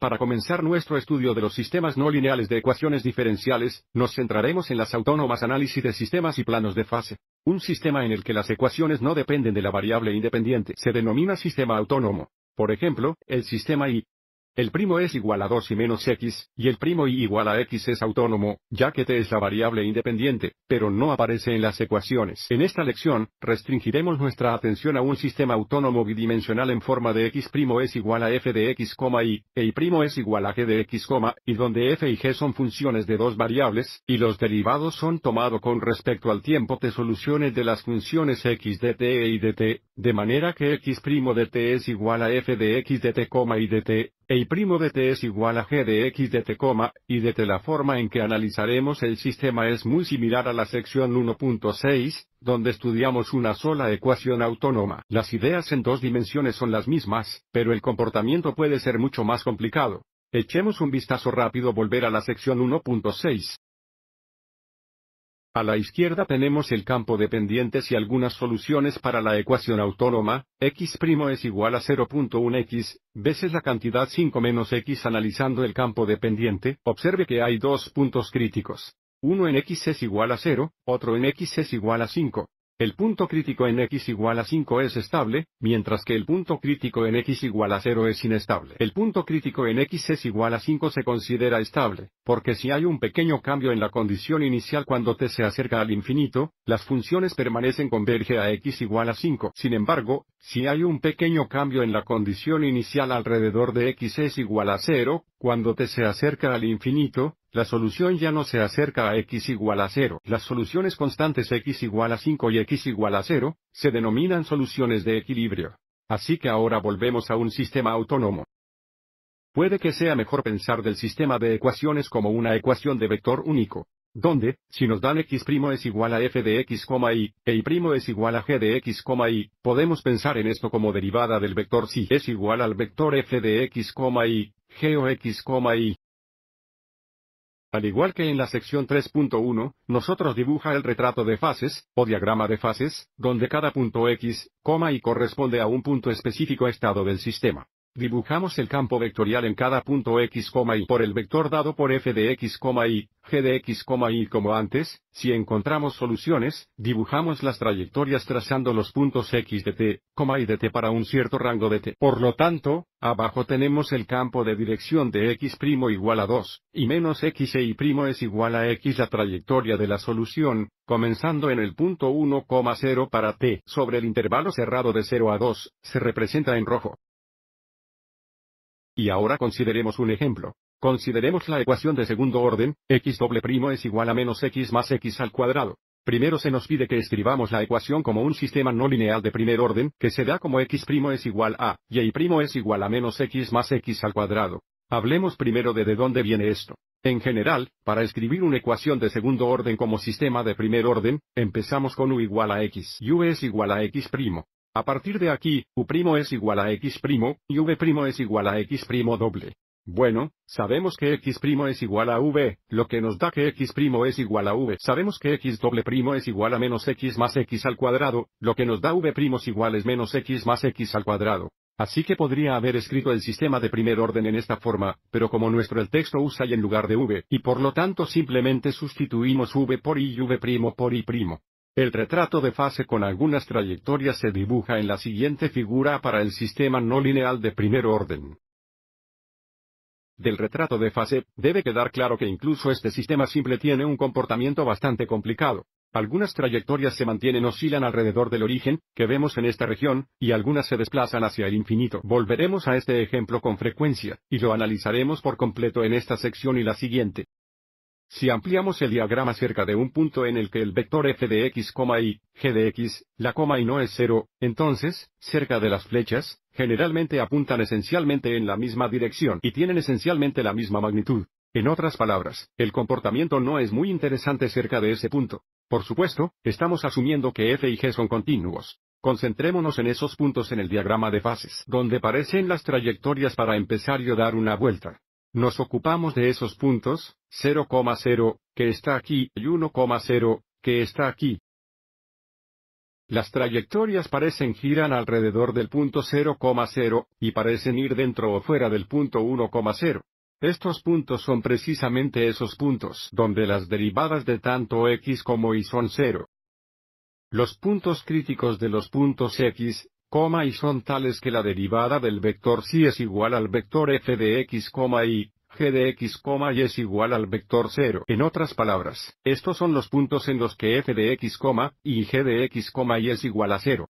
Para comenzar nuestro estudio de los sistemas no lineales de ecuaciones diferenciales, nos centraremos en las autónomas análisis de sistemas y planos de fase. Un sistema en el que las ecuaciones no dependen de la variable independiente se denomina sistema autónomo. Por ejemplo, el sistema I, el primo es igual a 2 y menos x, y el primo y igual a x es autónomo, ya que t es la variable independiente, pero no aparece en las ecuaciones. En esta lección, restringiremos nuestra atención a un sistema autónomo bidimensional en forma de x' es igual a f de x, y, e y' es igual a g de x, y donde f y g son funciones de dos variables, y los derivados son tomados con respecto al tiempo de soluciones de las funciones x de t e y de t, de manera que x' de t es igual a f de x de t, y de t, el primo de t es igual a g de x de t, y de t. La forma en que analizaremos el sistema es muy similar a la sección 1.6, donde estudiamos una sola ecuación autónoma. Las ideas en dos dimensiones son las mismas, pero el comportamiento puede ser mucho más complicado. Echemos un vistazo rápido volver a la sección 1.6. A la izquierda tenemos el campo de pendientes y algunas soluciones para la ecuación autónoma, x' es igual a 0.1x, veces la cantidad 5 menos x analizando el campo de pendiente, observe que hay dos puntos críticos. Uno en x es igual a 0, otro en x es igual a 5. El punto crítico en x igual a 5 es estable, mientras que el punto crítico en x igual a 0 es inestable. El punto crítico en x es igual a 5 se considera estable, porque si hay un pequeño cambio en la condición inicial cuando t se acerca al infinito, las funciones permanecen converge a x igual a 5. Sin embargo, si hay un pequeño cambio en la condición inicial alrededor de x es igual a 0, cuando t se acerca al infinito, la solución ya no se acerca a x igual a 0. Las soluciones constantes x igual a 5 y x igual a 0, se denominan soluciones de equilibrio. Así que ahora volvemos a un sistema autónomo. Puede que sea mejor pensar del sistema de ecuaciones como una ecuación de vector único, donde, si nos dan x' es igual a f de x, y, e y' es igual a g de x, y, podemos pensar en esto como derivada del vector si es igual al vector f de x, y, g o x, y. Al igual que en la sección 3.1, nosotros dibuja el retrato de fases, o diagrama de fases, donde cada punto X, coma y corresponde a un punto específico estado del sistema. Dibujamos el campo vectorial en cada punto x, y por el vector dado por f de x, y, g de x, y como antes, si encontramos soluciones, dibujamos las trayectorias trazando los puntos x de t, y de t para un cierto rango de t. Por lo tanto, abajo tenemos el campo de dirección de x' igual a 2, y menos x e y' es igual a x la trayectoria de la solución, comenzando en el punto 1,0 para t. Sobre el intervalo cerrado de 0 a 2, se representa en rojo. Y ahora consideremos un ejemplo. Consideremos la ecuación de segundo orden, x doble primo es igual a menos x más x al cuadrado. Primero se nos pide que escribamos la ecuación como un sistema no lineal de primer orden, que se da como x primo es igual a, y primo es igual a menos x más x al cuadrado. Hablemos primero de de dónde viene esto. En general, para escribir una ecuación de segundo orden como sistema de primer orden, empezamos con u igual a x y u es igual a x primo. A partir de aquí, U' es igual a X', y V' es igual a X' doble. Bueno, sabemos que X' es igual a V, lo que nos da que X' es igual a V. Sabemos que X doble es igual a menos X más X al cuadrado, lo que nos da V' igual a menos X más X al cuadrado. Así que podría haber escrito el sistema de primer orden en esta forma, pero como nuestro el texto usa y en lugar de v, y por lo tanto simplemente sustituimos v por y y v' por primo. El retrato de fase con algunas trayectorias se dibuja en la siguiente figura para el sistema no lineal de primer orden. Del retrato de fase, debe quedar claro que incluso este sistema simple tiene un comportamiento bastante complicado. Algunas trayectorias se mantienen oscilan alrededor del origen, que vemos en esta región, y algunas se desplazan hacia el infinito. Volveremos a este ejemplo con frecuencia, y lo analizaremos por completo en esta sección y la siguiente. Si ampliamos el diagrama cerca de un punto en el que el vector f de x, y, g de x, la coma y no es cero, entonces, cerca de las flechas, generalmente apuntan esencialmente en la misma dirección y tienen esencialmente la misma magnitud. En otras palabras, el comportamiento no es muy interesante cerca de ese punto. Por supuesto, estamos asumiendo que f y g son continuos. Concentrémonos en esos puntos en el diagrama de fases, donde parecen las trayectorias para empezar y dar una vuelta. Nos ocupamos de esos puntos, 0,0, que está aquí, y 1,0, que está aquí. Las trayectorias parecen giran alrededor del punto 0,0, y parecen ir dentro o fuera del punto 1,0. Estos puntos son precisamente esos puntos donde las derivadas de tanto x como y son cero. Los puntos críticos de los puntos x, y son tales que la derivada del vector si es igual al vector f de x, y g de x, y es igual al vector 0. En otras palabras, estos son los puntos en los que f de x, y g de x, y es igual a 0.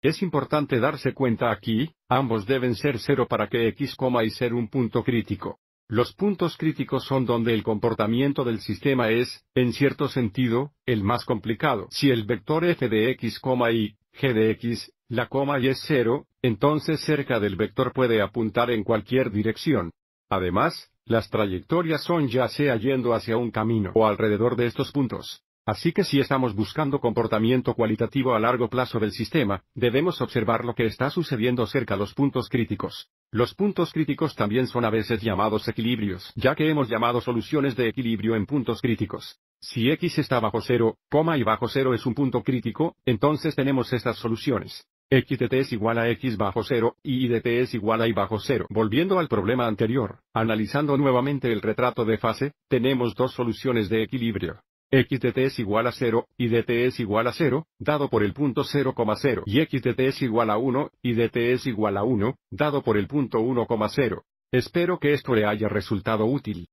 Es importante darse cuenta aquí, ambos deben ser 0 para que x, y ser un punto crítico. Los puntos críticos son donde el comportamiento del sistema es, en cierto sentido, el más complicado. Si el vector f de x, y g de x, la coma y es cero, entonces cerca del vector puede apuntar en cualquier dirección. Además, las trayectorias son ya sea yendo hacia un camino o alrededor de estos puntos. Así que si estamos buscando comportamiento cualitativo a largo plazo del sistema, debemos observar lo que está sucediendo cerca los puntos críticos. Los puntos críticos también son a veces llamados equilibrios, ya que hemos llamado soluciones de equilibrio en puntos críticos. Si x está bajo cero, coma y bajo cero es un punto crítico, entonces tenemos estas soluciones xdt es igual a x bajo 0, y idt es igual a y bajo 0. Volviendo al problema anterior, analizando nuevamente el retrato de fase, tenemos dos soluciones de equilibrio. xdt es igual a 0, y dt es igual a 0, dado por el punto 0,0, y xdt es igual a 1, y dt es igual a 1, dado por el punto 1,0. Espero que esto le haya resultado útil.